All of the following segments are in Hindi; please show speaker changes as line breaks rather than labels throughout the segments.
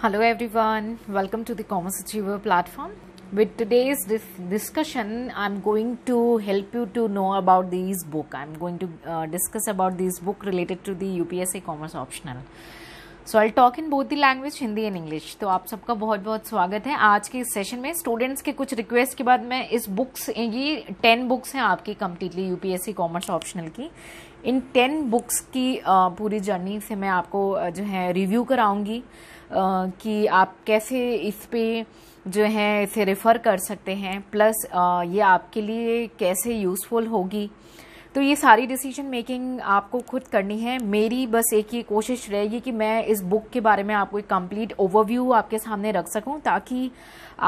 Hello everyone, welcome to the Commerce Achiever platform. With today's discussion, I'm going to help you to know about this book. I'm going to uh, discuss about this book related to the UPSA Commerce Optional. So I talk in both the language Hindi and English तो आप सबका बहुत बहुत स्वागत है आज के इस सेशन में स्टूडेंट्स के कुछ रिक्वेस्ट के बाद मैं इस बुक्स ये टेन बुक्स हैं आपकी कम्प्लीटली यूपीएससी कॉमर्स ऑप्शनल की इन टेन बुक्स की पूरी जर्नी से मैं आपको जो है रिव्यू कराऊंगी कि आप कैसे इस पर जो है इसे रेफ़र कर सकते हैं प्लस ये आपके लिए कैसे यूज़फुल होगी तो ये सारी डिसीजन मेकिंग आपको खुद करनी है मेरी बस एक ही कोशिश रहेगी कि मैं इस बुक के बारे में आपको एक कंप्लीट ओवरव्यू आपके सामने रख सकूं ताकि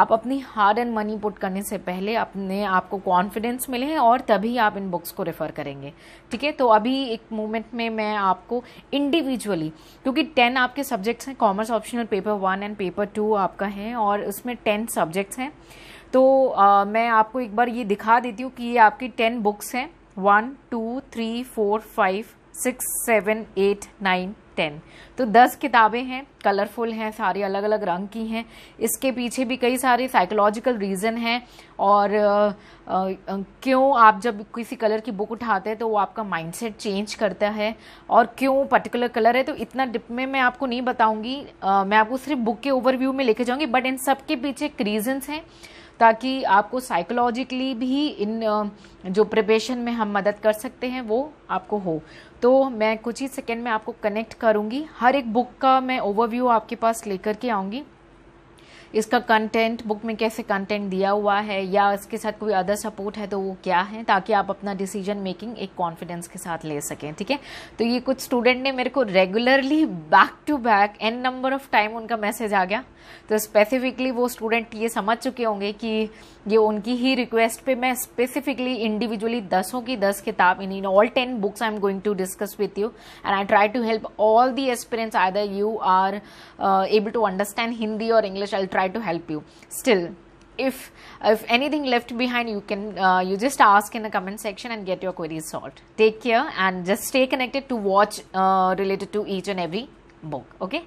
आप अपनी हार्ड एंड मनी पुट करने से पहले अपने आपको कॉन्फिडेंस मिले और तभी आप इन बुक्स को रेफ़र करेंगे ठीक है तो अभी एक मोमेंट में मैं आपको इंडिविजुअली क्योंकि टेन आपके सब्जेक्ट्स हैं commerce optional paper one and paper two आपका है और उसमें टेन सब्जेक्ट्स हैं तो आ, मैं आपको एक बार ये दिखा देती हूँ कि ये आपकी टेन बुक्स हैं one two three four five six seven eight nine ten तो दस किताबें हैं कलरफुल हैं सारी अलग अलग रंग की हैं इसके पीछे भी कई सारे साइकोलॉजिकल रीज़न हैं और आ, आ, क्यों आप जब किसी कलर की बुक उठाते हैं तो वो आपका माइंडसेट चेंज करता है और क्यों पर्टिकुलर कलर है तो इतना डिप में मैं आपको नहीं बताऊंगी मैं आपको सिर्फ बुक के ओवरव्यू में लेके जाऊंगी बट इन सब के पीछे एक रीजन्स हैं ताकि आपको साइकोलॉजिकली भी इन जो प्रिपेशन में हम मदद कर सकते हैं वो आपको हो तो मैं कुछ ही सेकेंड में आपको कनेक्ट करूँगी हर एक बुक का मैं ओवरव्यू आपके पास लेकर के आऊँगी इसका कंटेंट बुक में कैसे कंटेंट दिया हुआ है या इसके साथ कोई अदर सपोर्ट है तो वो क्या है ताकि आप अपना डिसीजन मेकिंग एक कॉन्फिडेंस के साथ ले सकें ठीक है तो ये कुछ स्टूडेंट ने मेरे को regularly back to back an number of time उनका मैसेज आ गया तो स्पेसिफिकली वो स्टूडेंट ये समझ चुके होंगे कि ये उनकी ही रिक्वेस्ट पे मैं स्पेसिफिकली इंडिविजुअली दसों की दस किताब in in all ten books I am going to discuss with you and I try to help all the experience I you are able to understand Hindi और English I try to help you still if if anything left behind you can uh, you just ask in the comment section and get your queries solved take care and just stay connected to watch uh, related to each and every book okay